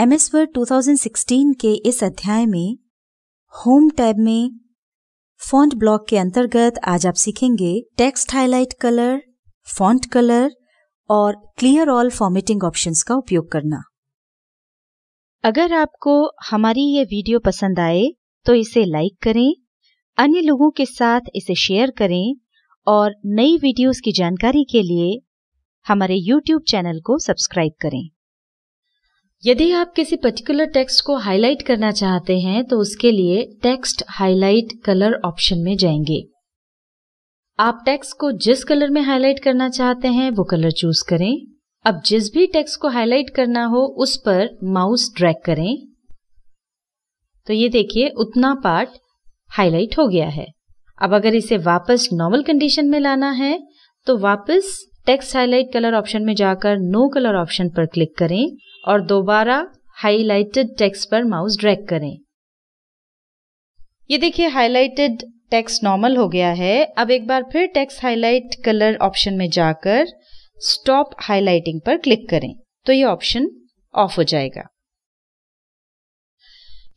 M S word to के इस अध्याय में होम टैब में फॉन्ट ब्लॉक के अंतर्गत आज आप सीखेंगे text highlight colour font colour और क्लियर ऑल फॉर्मेटिंग ऑप्शंस का उपयोग करना अगर आपको हमारी ये वीडियो पसंद आए तो इसे लाइक करें अन्य लोगों के साथ इसे शेयर करें और नई वीडियोस की जानकारी के लिए हमारे YouTube चैनल को सब्सक्राइब करें यदि आप किसी पर्टिकुलर टेक्स्ट को हाईलाइट करना चाहते हैं तो उसके लिए टेक्स्ट हाईलाइट कलर ऑप्शन में जाएंगे आप टेक्स्ट को जिस कलर में हाईलाइट करना चाहते हैं वो कलर चूज करें अब जिस भी टेक्स्ट को हाईलाइट करना हो उस पर माउस ड्रैग करें तो ये देखिए उतना पार्ट हाईलाइट हो गया है अब अगर इसे वापस नॉर्मल कंडीशन में लाना है तो वापस टेक्स्ट हाईलाइट कलर ऑप्शन में जाकर नो कलर ऑप्शन पर क्लिक करें और दोबारा हाइलाइटेड टेक्स्ट पर माउस ड्रैग करें ये देखिए हाइलाइटेड टेक्स्ट नॉर्मल हो गया है अब एक बार फिर टेक्स्ट हाईलाइट कलर ऑप्शन में जाकर स्टॉप हाईलाइटिंग पर क्लिक करें तो ये ऑप्शन ऑफ हो जाएगा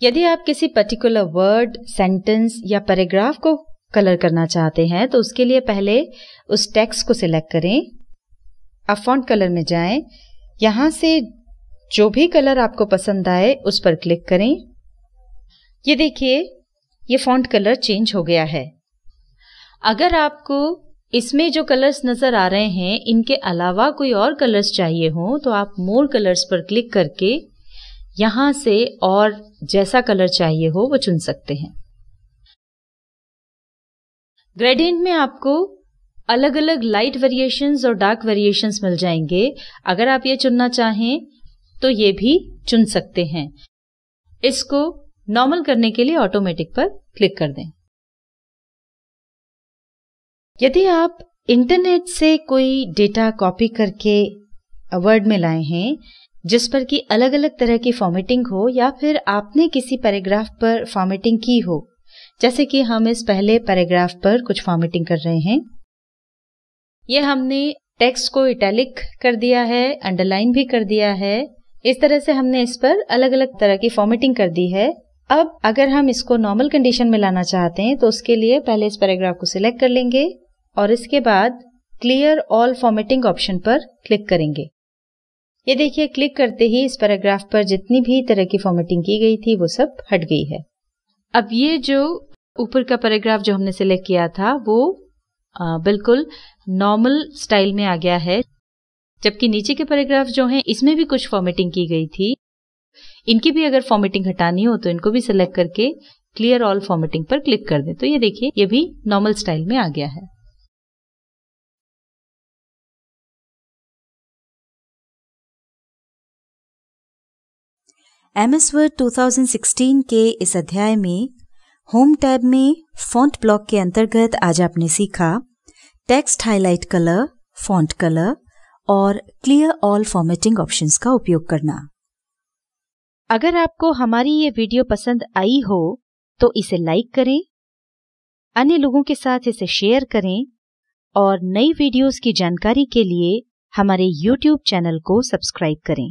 यदि आप किसी पर्टिकुलर वर्ड सेंटेंस या पैराग्राफ को कलर करना चाहते हैं तो उसके लिए पहले उस टेक्स्ट को सिलेक्ट करें अफॉन्ट कलर में जाएं, यहां से जो भी कलर आपको पसंद आए उस पर क्लिक करें ये देखिए ये फॉन्ट कलर चेंज हो गया है अगर आपको इसमें जो कलर्स नज़र आ रहे हैं इनके अलावा कोई और कलर्स चाहिए हो तो आप मोर कलर्स पर क्लिक करके यहां से और जैसा कलर चाहिए हो वो चुन सकते हैं ग्रेडियंट में आपको अलग अलग लाइट वेरिएशंस और डार्क वेरिएशंस मिल जाएंगे अगर आप ये चुनना चाहें तो ये भी चुन सकते हैं इसको नॉर्मल करने के लिए ऑटोमेटिक पर क्लिक कर दें यदि आप इंटरनेट से कोई डेटा कॉपी करके वर्ड में लाए हैं जिस पर कि अलग अलग तरह की फॉर्मेटिंग हो या फिर आपने किसी पैराग्राफ पर फॉर्मेटिंग की हो जैसे कि हम इस पहले पैराग्राफ पर कुछ फॉर्मेटिंग कर रहे हैं यह हमने टेक्स्ट को इटैलिक कर दिया है अंडरलाइन भी कर दिया है इस तरह से हमने इस पर अलग अलग तरह की फॉर्मेटिंग कर दी है अब अगर हम इसको नॉर्मल कंडीशन में लाना चाहते हैं तो उसके लिए पहले इस पैराग्राफ को सिलेक्ट कर लेंगे और इसके बाद क्लियर ऑल फॉर्मेटिंग ऑप्शन पर क्लिक करेंगे ये देखिए क्लिक करते ही इस पैराग्राफ पर जितनी भी तरह की फॉर्मेटिंग की गई थी वो सब हट गई है अब ये जो ऊपर का पैराग्राफ जो हमने सिलेक्ट किया था वो आ, बिल्कुल नॉर्मल स्टाइल में आ गया है जबकि नीचे के पैराग्राफ जो हैं इसमें भी कुछ फॉर्मेटिंग की गई थी इनकी भी अगर फॉर्मेटिंग हटानी हो तो इनको भी सिलेक्ट करके क्लियर ऑल फॉर्मेटिंग पर क्लिक कर दें तो ये देखिए ये भी नॉर्मल स्टाइल में आ गया है एमएस वर्ड 2016 के इस अध्याय में होम टैब में फॉन्ट ब्लॉक के अंतर्गत आज आपने सीखा text highlight colour font colour और क्लियर ऑल फॉर्मेटिंग ऑप्शंस का उपयोग करना अगर आपको हमारी ये वीडियो पसंद आई हो तो इसे लाइक करें अन्य लोगों के साथ इसे शेयर करें और नई वीडियोस की जानकारी के लिए हमारे YouTube चैनल को सब्सक्राइब करें